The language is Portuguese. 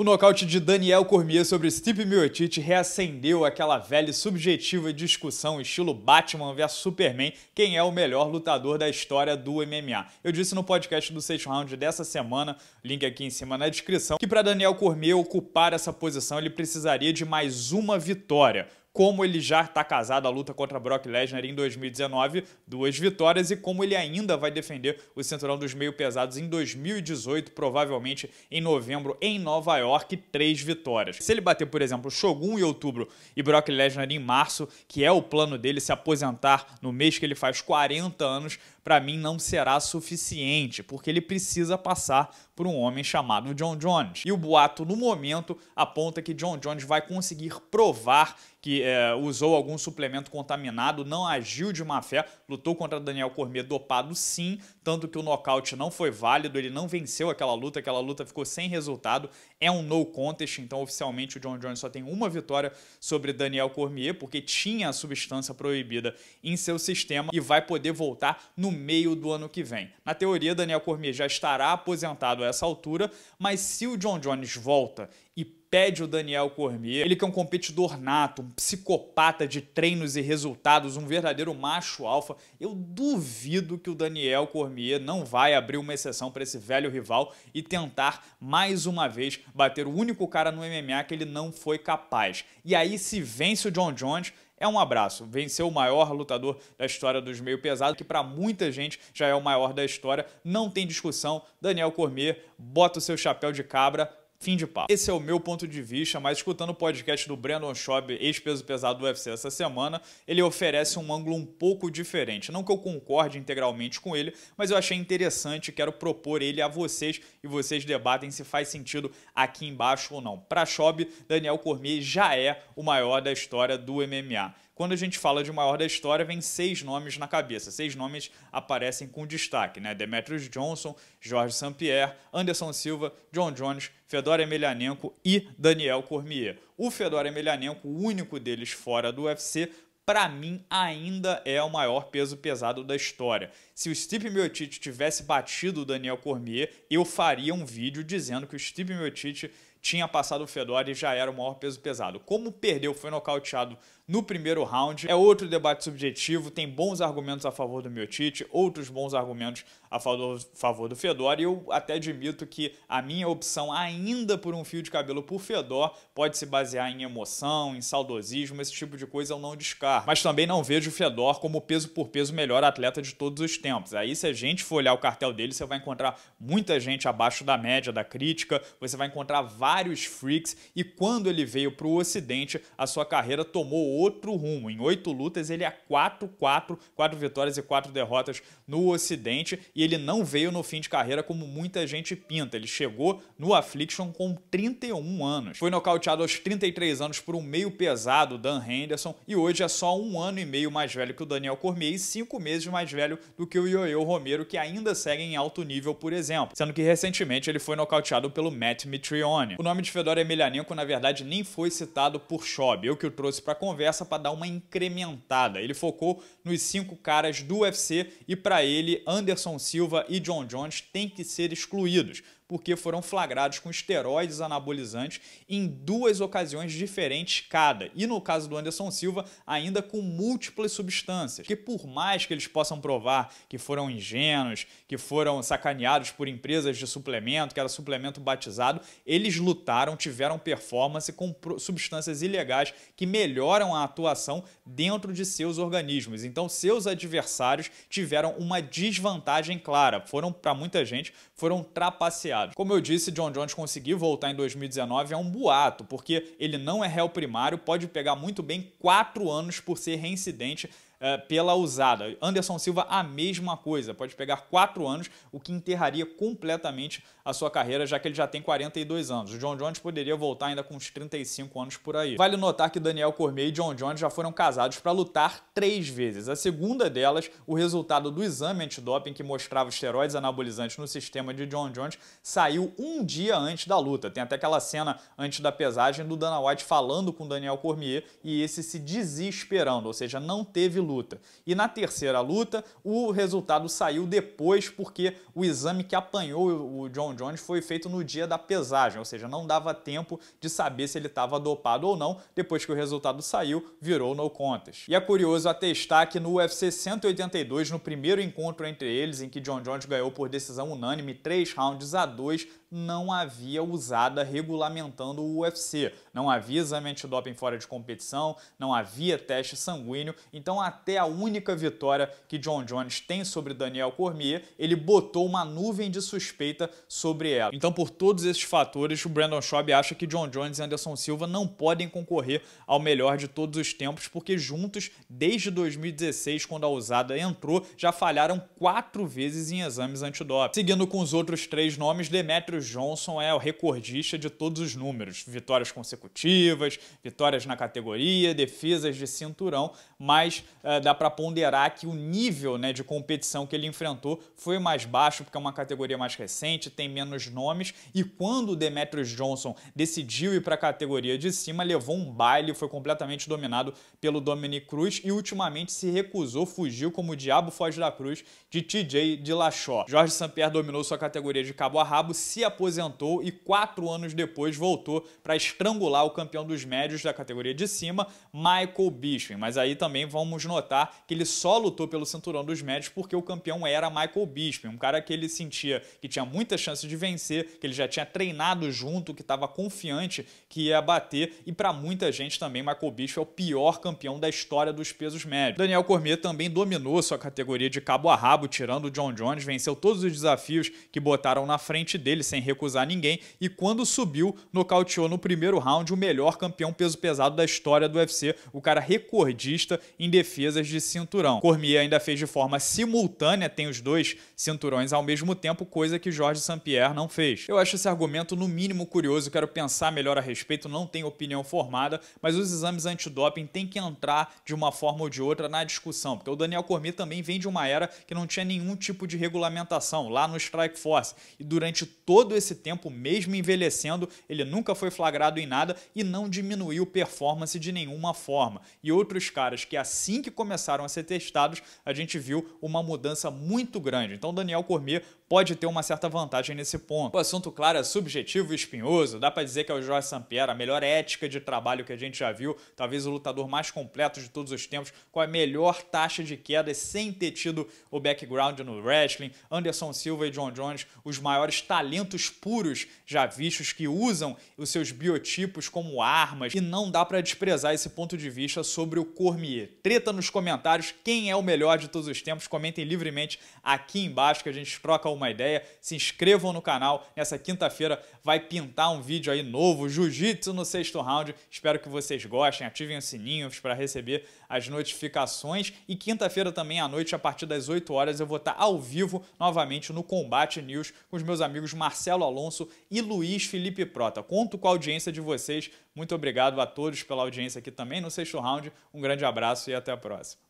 O nocaute de Daniel Cormier sobre Steve Miocic reacendeu aquela velha e subjetiva discussão estilo Batman vs Superman, quem é o melhor lutador da história do MMA. Eu disse no podcast do sexto round dessa semana, link aqui em cima na descrição, que para Daniel Cormier ocupar essa posição ele precisaria de mais uma vitória como ele já está casado à luta contra Brock Lesnar em 2019, duas vitórias, e como ele ainda vai defender o cinturão dos meio pesados em 2018, provavelmente em novembro, em Nova York, três vitórias. Se ele bater, por exemplo, Shogun em outubro e Brock Lesnar em março, que é o plano dele se aposentar no mês que ele faz 40 anos, para mim não será suficiente, porque ele precisa passar por um homem chamado John Jones. E o boato, no momento, aponta que John Jones vai conseguir provar que é, usou algum suplemento contaminado, não agiu de má fé, lutou contra Daniel Cormier dopado sim, tanto que o nocaute não foi válido, ele não venceu aquela luta, aquela luta ficou sem resultado, é um no contest, então oficialmente o John Jones só tem uma vitória sobre Daniel Cormier, porque tinha a substância proibida em seu sistema e vai poder voltar no meio do ano que vem. Na teoria, Daniel Cormier já estará aposentado a essa altura, mas se o John Jones volta e Pede o Daniel Cormier. Ele que é um competidor nato, um psicopata de treinos e resultados, um verdadeiro macho alfa. Eu duvido que o Daniel Cormier não vai abrir uma exceção para esse velho rival e tentar mais uma vez bater o único cara no MMA que ele não foi capaz. E aí se vence o John Jones, é um abraço. Venceu o maior lutador da história dos meio pesados, que para muita gente já é o maior da história. Não tem discussão. Daniel Cormier, bota o seu chapéu de cabra, Fim de papo. Esse é o meu ponto de vista, mas escutando o podcast do Brandon Schaub, ex-peso pesado do UFC essa semana, ele oferece um ângulo um pouco diferente. Não que eu concorde integralmente com ele, mas eu achei interessante, e quero propor ele a vocês e vocês debatem se faz sentido aqui embaixo ou não. Para Schaub, Daniel Cormier já é o maior da história do MMA. Quando a gente fala de maior da história, vem seis nomes na cabeça. Seis nomes aparecem com destaque, né? Demetrius Johnson, Jorge St-Pierre, Anderson Silva, John Jones, Fedor Emelianenko e Daniel Cormier. O Fedor Emelianenko, o único deles fora do UFC, para mim ainda é o maior peso pesado da história. Se o Stipe Miocic tivesse batido o Daniel Cormier, eu faria um vídeo dizendo que o Stipe Miocic tinha passado o Fedor e já era o maior peso pesado. Como perdeu, foi nocauteado no primeiro round, é outro debate subjetivo, tem bons argumentos a favor do Miotic, outros bons argumentos a favor, favor do Fedor, e eu até admito que a minha opção ainda por um fio de cabelo por Fedor pode se basear em emoção, em saudosismo, esse tipo de coisa eu não descarto. Mas também não vejo o Fedor como peso por peso melhor atleta de todos os tempos. Aí se a gente for olhar o cartel dele, você vai encontrar muita gente abaixo da média, da crítica, você vai encontrar várias vários freaks e quando ele veio para o Ocidente, a sua carreira tomou outro rumo. Em oito lutas, ele é 4-4, quatro vitórias e quatro derrotas no Ocidente e ele não veio no fim de carreira como muita gente pinta. Ele chegou no Affliction com 31 anos. Foi nocauteado aos 33 anos por um meio pesado, Dan Henderson, e hoje é só um ano e meio mais velho que o Daniel Cormier e cinco meses mais velho do que o Yoyo Romero, que ainda segue em alto nível, por exemplo. Sendo que recentemente ele foi nocauteado pelo Matt Mitrione. O nome de Fedor Emelianenko, na verdade, nem foi citado por Schaub. Eu que o trouxe para a conversa para dar uma incrementada. Ele focou nos cinco caras do UFC e, para ele, Anderson Silva e John Jones têm que ser excluídos porque foram flagrados com esteroides anabolizantes em duas ocasiões diferentes cada. E no caso do Anderson Silva, ainda com múltiplas substâncias. Que por mais que eles possam provar que foram ingênuos, que foram sacaneados por empresas de suplemento, que era suplemento batizado, eles lutaram, tiveram performance com substâncias ilegais que melhoram a atuação dentro de seus organismos. Então, seus adversários tiveram uma desvantagem clara. Foram, para muita gente, foram trapaceados. Como eu disse, John Jones conseguir voltar em 2019 é um boato, porque ele não é réu primário, pode pegar muito bem quatro anos por ser reincidente eh, pela usada. Anderson Silva, a mesma coisa, pode pegar quatro anos, o que enterraria completamente a sua carreira, já que ele já tem 42 anos. O John Jones poderia voltar ainda com uns 35 anos por aí. Vale notar que Daniel Cormier e John Jones já foram casados para lutar três vezes. A segunda delas, o resultado do exame antidoping que mostrava esteroides anabolizantes no sistema de John Jones, saiu um dia antes da luta. Tem até aquela cena antes da pesagem do Dana White falando com Daniel Cormier e esse se desesperando, ou seja, não teve luta luta. E na terceira luta, o resultado saiu depois porque o exame que apanhou o John Jones foi feito no dia da pesagem, ou seja, não dava tempo de saber se ele estava dopado ou não. Depois que o resultado saiu, virou no contas. E é curioso atestar que no UFC 182, no primeiro encontro entre eles, em que John Jones ganhou por decisão unânime 3 rounds a 2, não havia usada regulamentando o UFC. Não havia exame antidoping fora de competição, não havia teste sanguíneo, então até a única vitória que John Jones tem sobre Daniel Cormier, ele botou uma nuvem de suspeita sobre ela. Então por todos esses fatores, o Brandon Schaub acha que John Jones e Anderson Silva não podem concorrer ao melhor de todos os tempos, porque juntos, desde 2016, quando a usada entrou, já falharam quatro vezes em exames antidoping. Seguindo com os outros três nomes, Demetrius o Johnson é o recordista de todos os números: vitórias consecutivas, vitórias na categoria, defesas de cinturão, mas uh, dá para ponderar que o nível né, de competição que ele enfrentou foi mais baixo, porque é uma categoria mais recente, tem menos nomes, e quando o Demetrius Johnson decidiu ir para a categoria de cima, levou um baile, foi completamente dominado pelo Dominic Cruz e ultimamente se recusou, fugiu como o diabo foge da cruz de TJ de Dillashaw. Jorge St. dominou sua categoria de cabo a rabo, se a aposentou e quatro anos depois voltou para estrangular o campeão dos médios da categoria de cima, Michael Bisping. Mas aí também vamos notar que ele só lutou pelo cinturão dos médios porque o campeão era Michael Bisping, um cara que ele sentia que tinha muita chance de vencer, que ele já tinha treinado junto, que estava confiante que ia bater e para muita gente também Michael Bisping é o pior campeão da história dos pesos médios. Daniel Cormier também dominou sua categoria de cabo a rabo, tirando o John Jones, venceu todos os desafios que botaram na frente dele sem sem recusar ninguém e quando subiu, nocauteou no primeiro round o melhor campeão peso pesado da história do UFC, o cara recordista em defesas de cinturão. Cormier ainda fez de forma simultânea, tem os dois cinturões ao mesmo tempo, coisa que Jorge St-Pierre não fez. Eu acho esse argumento no mínimo curioso, quero pensar melhor a respeito, não tenho opinião formada, mas os exames antidoping têm que entrar de uma forma ou de outra na discussão, porque o Daniel Cormier também vem de uma era que não tinha nenhum tipo de regulamentação lá no Strike Force e durante todo todo esse tempo, mesmo envelhecendo, ele nunca foi flagrado em nada e não diminuiu performance de nenhuma forma. E outros caras que assim que começaram a ser testados, a gente viu uma mudança muito grande. Então Daniel Cormier pode ter uma certa vantagem nesse ponto. O assunto, claro, é subjetivo e espinhoso, dá para dizer que é o Jorge Sampier, a melhor ética de trabalho que a gente já viu, talvez o lutador mais completo de todos os tempos, com a melhor taxa de quedas sem ter tido o background no wrestling, Anderson Silva e John Jones, os maiores talentos puros já vistos que usam os seus biotipos como armas, e não dá para desprezar esse ponto de vista sobre o Cormier. Treta nos comentários quem é o melhor de todos os tempos, comentem livremente aqui embaixo que a gente troca o uma ideia, se inscrevam no canal. Nessa quinta-feira vai pintar um vídeo aí novo, Jiu-Jitsu no sexto round. Espero que vocês gostem, ativem o sininho para receber as notificações. E quinta-feira também à noite, a partir das 8 horas, eu vou estar tá ao vivo novamente no Combate News com os meus amigos Marcelo Alonso e Luiz Felipe Prota. Conto com a audiência de vocês. Muito obrigado a todos pela audiência aqui também no sexto round. Um grande abraço e até a próxima.